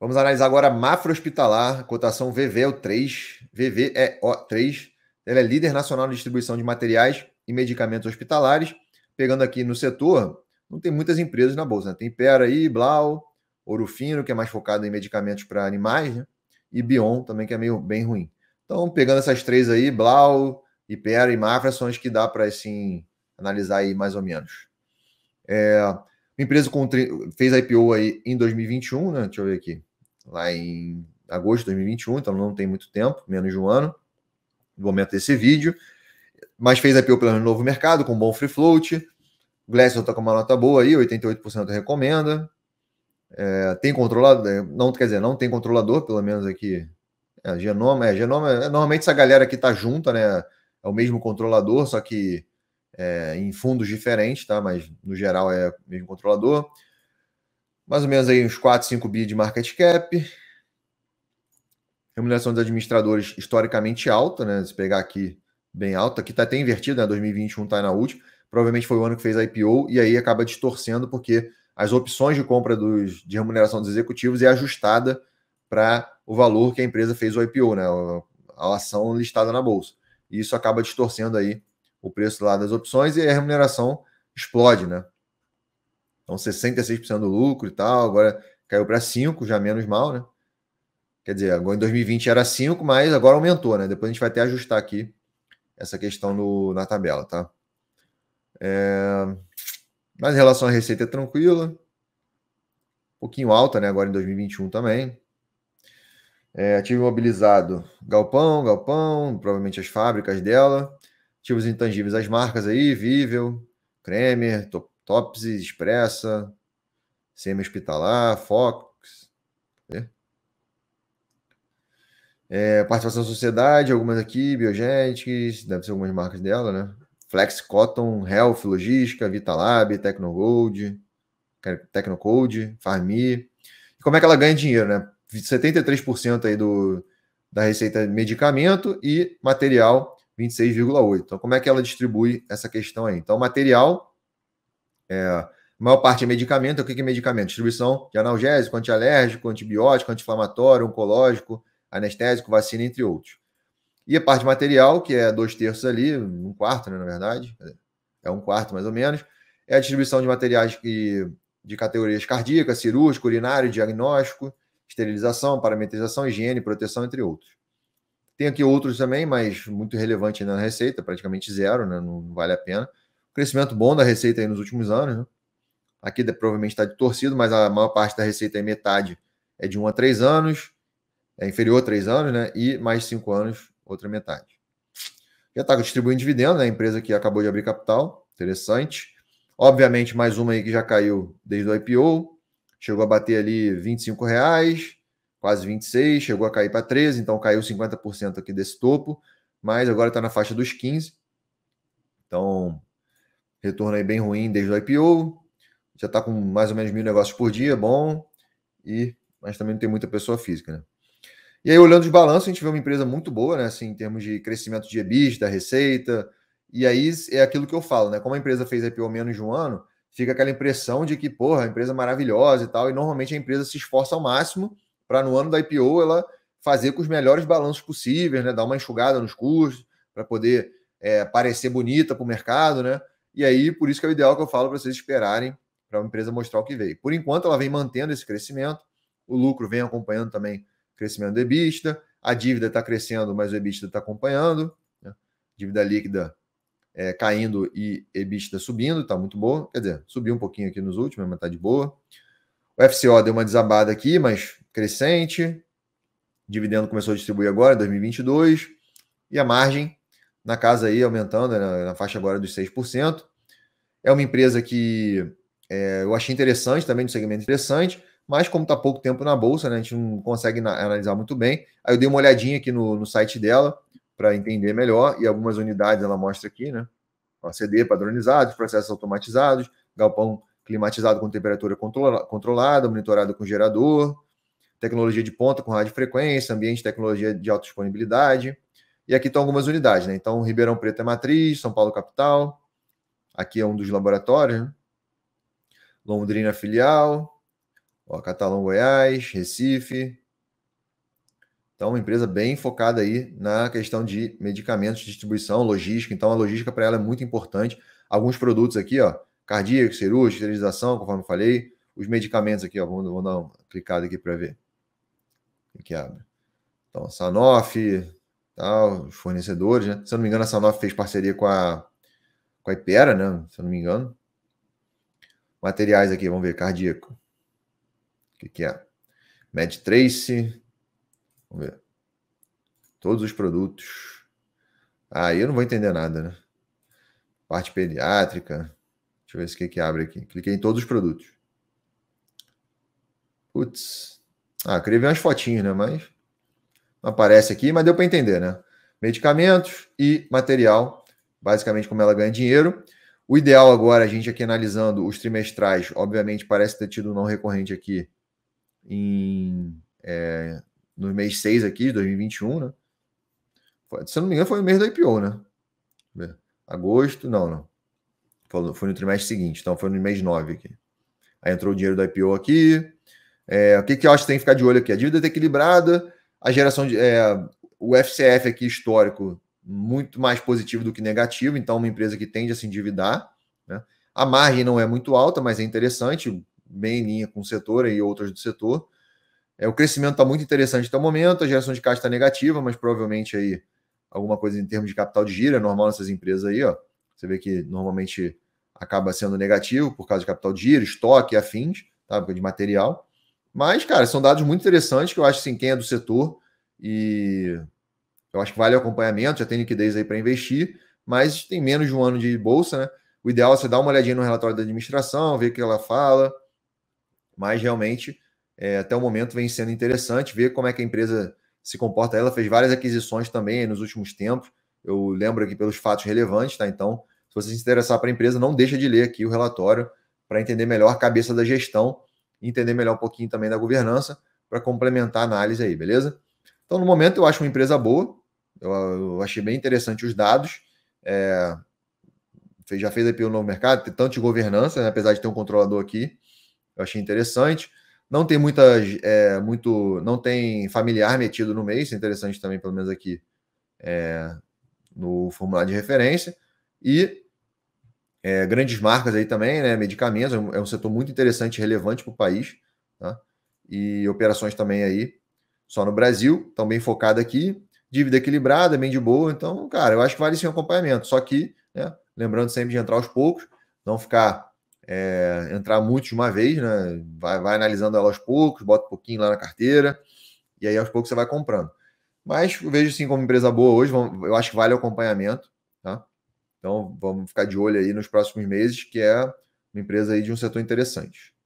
Vamos analisar agora a Mafra Hospitalar, cotação vvo 3 VV é O3. É Ela é líder nacional de distribuição de materiais e medicamentos hospitalares. Pegando aqui no setor, não tem muitas empresas na bolsa. Né? Tem Pera aí, Blau, Ouro Fino, que é mais focado em medicamentos para animais, né? e Bion também, que é meio bem ruim. Então, pegando essas três aí, Blau, Ipera e Mafra, são as que dá para assim, analisar aí mais ou menos. É, a empresa fez a IPO aí em 2021, né? Deixa eu ver aqui lá em agosto de 2021, então não tem muito tempo, menos de um ano, no momento desse vídeo. Mas fez IPO pelo novo mercado, com bom free float. Glasson está com uma nota boa aí, 88% recomenda. É, tem controlador, é, não quer dizer, não tem controlador, pelo menos aqui. É, genoma, é, genoma, é, normalmente essa galera aqui tá junta, né? É o mesmo controlador, só que é, em fundos diferentes, tá? Mas no geral é o mesmo controlador mais ou menos aí uns 4, 5 bi de market cap. Remuneração dos administradores historicamente alta, né? Se pegar aqui, bem alta. Aqui está até invertido, né? 2021 está na última. Provavelmente foi o ano que fez a IPO e aí acaba distorcendo porque as opções de compra dos, de remuneração dos executivos é ajustada para o valor que a empresa fez o IPO, né? A ação listada na bolsa. E isso acaba distorcendo aí o preço lá das opções e a remuneração explode, né? Então, 66% do lucro e tal, agora caiu para 5, já menos mal, né? Quer dizer, agora em 2020 era 5, mas agora aumentou, né? Depois a gente vai até ajustar aqui essa questão no, na tabela, tá? É... Mas em relação à receita, é tranquila. Um pouquinho alta, né? Agora em 2021 também. É, ativo imobilizado, galpão, galpão, provavelmente as fábricas dela. Ativos intangíveis, as marcas aí, Vível, Kremer, Top, Topsis, Expressa, Semi-Hospitalar, Fox. É, participação da sociedade, algumas aqui, Biogenics, deve ser algumas marcas dela, né? Flex Cotton, Health, Logística, Vitalab, Tecnogold, Tecnocode, Farmi. E como é que ela ganha dinheiro, né? 73% aí do, da receita de medicamento e material 26,8%. Então, como é que ela distribui essa questão aí? Então, material é, a maior parte é medicamento. O que é medicamento? Distribuição de analgésico, antialérgico, antibiótico, anti-inflamatório, oncológico, anestésico, vacina, entre outros. E a parte material, que é dois terços ali, um quarto, né, na verdade, é um quarto mais ou menos, é a distribuição de materiais que, de categorias cardíaca, cirúrgico, urinário, diagnóstico, esterilização, parametrização, higiene, proteção, entre outros. Tem aqui outros também, mas muito relevante na receita, praticamente zero, né, não vale a pena crescimento bom da receita aí nos últimos anos. Né? Aqui provavelmente está de torcido, mas a maior parte da receita é metade é de 1 a 3 anos, é inferior a 3 anos, né? E mais 5 anos, outra metade. Já está distribuindo dividendo, né? A empresa que acabou de abrir capital, interessante. Obviamente, mais uma aí que já caiu desde o IPO, chegou a bater ali 25 reais, quase 26, chegou a cair para 13, então caiu 50% aqui desse topo, mas agora está na faixa dos 15. Então, Retorno aí bem ruim desde o IPO. Já está com mais ou menos mil negócios por dia, bom. E, mas também não tem muita pessoa física, né? E aí, olhando os balanços, a gente vê uma empresa muito boa, né? Assim, em termos de crescimento de EBIT, da receita. E aí é aquilo que eu falo, né? Como a empresa fez IPO menos de um ano, fica aquela impressão de que, porra, a empresa é maravilhosa e tal. E normalmente a empresa se esforça ao máximo para no ano da IPO ela fazer com os melhores balanços possíveis, né? Dar uma enxugada nos custos para poder é, parecer bonita para o mercado, né? E aí, por isso que é o ideal que eu falo para vocês esperarem para a empresa mostrar o que veio. Por enquanto, ela vem mantendo esse crescimento, o lucro vem acompanhando também o crescimento do EBITDA, a dívida está crescendo, mas o EBITDA está acompanhando, né? dívida líquida é, caindo e EBITDA subindo, está muito boa, quer dizer, subiu um pouquinho aqui nos últimos, mas está de boa. O FCO deu uma desabada aqui, mas crescente, dividendo começou a distribuir agora, em 2022, e a margem na casa aí, aumentando, na, né, na faixa agora dos 6%. É uma empresa que é, eu achei interessante também, no um segmento interessante, mas como está pouco tempo na bolsa, né, a gente não consegue na, analisar muito bem. Aí eu dei uma olhadinha aqui no, no site dela para entender melhor e algumas unidades ela mostra aqui, né? CD padronizados, processos automatizados, galpão climatizado com temperatura controla, controlada, monitorado com gerador, tecnologia de ponta com rádio frequência ambiente de tecnologia de alta disponibilidade. E aqui estão algumas unidades, né? Então, Ribeirão Preto é matriz, São Paulo capital, aqui é um dos laboratórios, né? Londrina filial, ó, Catalão Goiás, Recife. Então, uma empresa bem focada aí na questão de medicamentos, distribuição, logística. Então, a logística para ela é muito importante. Alguns produtos aqui, ó, cardíaco, cirúrgico, esterilização, conforme eu falei. Os medicamentos aqui, ó, vamos, dar uma clicada aqui para ver. que abre. Então, Sanofi, tal, os fornecedores, né? Se eu não me engano, a nova fez parceria com a, com a Ipera, né? Se eu não me engano. Materiais aqui, vamos ver, cardíaco. O que, que é? MedTrace. Vamos ver. Todos os produtos. Aí ah, eu não vou entender nada, né? Parte pediátrica. Deixa eu ver se o que, que abre aqui. Cliquei em todos os produtos. Putz. Ah, queria ver umas fotinhas, né? Mas. Não aparece aqui, mas deu para entender, né? Medicamentos e material, basicamente como ela ganha dinheiro. O ideal agora, a gente aqui analisando os trimestrais, obviamente parece ter tido não recorrente aqui em, é, no mês 6 aqui de 2021, né? Se não me engano, foi no mês da IPO, né? Agosto, não, não. Foi, no trimestre seguinte, então foi no mês 9 aqui. Aí entrou o dinheiro da IPO aqui. É, o que, que eu acho que tem que ficar de olho aqui? A dívida está equilibrada, a geração de. É, o FCF aqui histórico, muito mais positivo do que negativo, então, uma empresa que tende a se endividar. Né? A margem não é muito alta, mas é interessante, bem em linha com o setor e outras do setor. É, o crescimento está muito interessante até o momento, a geração de caixa está negativa, mas provavelmente aí alguma coisa em termos de capital de giro, é normal nessas empresas aí, ó. Você vê que normalmente acaba sendo negativo por causa de capital de giro, estoque e afins, tá? de material. Mas, cara, são dados muito interessantes que eu acho que sim, quem é do setor e eu acho que vale o acompanhamento, já tem liquidez aí para investir, mas tem menos de um ano de bolsa, né? O ideal é você dar uma olhadinha no relatório da administração, ver o que ela fala, mas realmente é, até o momento vem sendo interessante ver como é que a empresa se comporta. Ela fez várias aquisições também nos últimos tempos, eu lembro aqui pelos fatos relevantes, tá? Então, se você se interessar para a empresa, não deixa de ler aqui o relatório para entender melhor a cabeça da gestão entender melhor um pouquinho também da governança para complementar a análise aí, beleza? Então, no momento, eu acho uma empresa boa. Eu, eu achei bem interessante os dados. É, já fez IPO no mercado, tem tanto de governança, né, apesar de ter um controlador aqui. Eu achei interessante. Não tem muita, é, muito, não tem familiar metido no mês, é interessante também, pelo menos aqui é, no formulário de referência. E é, grandes marcas aí também, né? Medicamentos, é um é setor muito interessante e relevante para o país. Tá? E operações também aí, só no Brasil, também focada aqui. Dívida equilibrada, bem de boa. Então, cara, eu acho que vale sim um acompanhamento. Só que, né? lembrando sempre de entrar aos poucos, não ficar. É, entrar muito de uma vez, né? Vai, vai analisando ela aos poucos, bota um pouquinho lá na carteira, e aí aos poucos você vai comprando. Mas eu vejo sim como empresa boa hoje, eu acho que vale o acompanhamento. Então, vamos ficar de olho aí nos próximos meses, que é uma empresa aí de um setor interessante.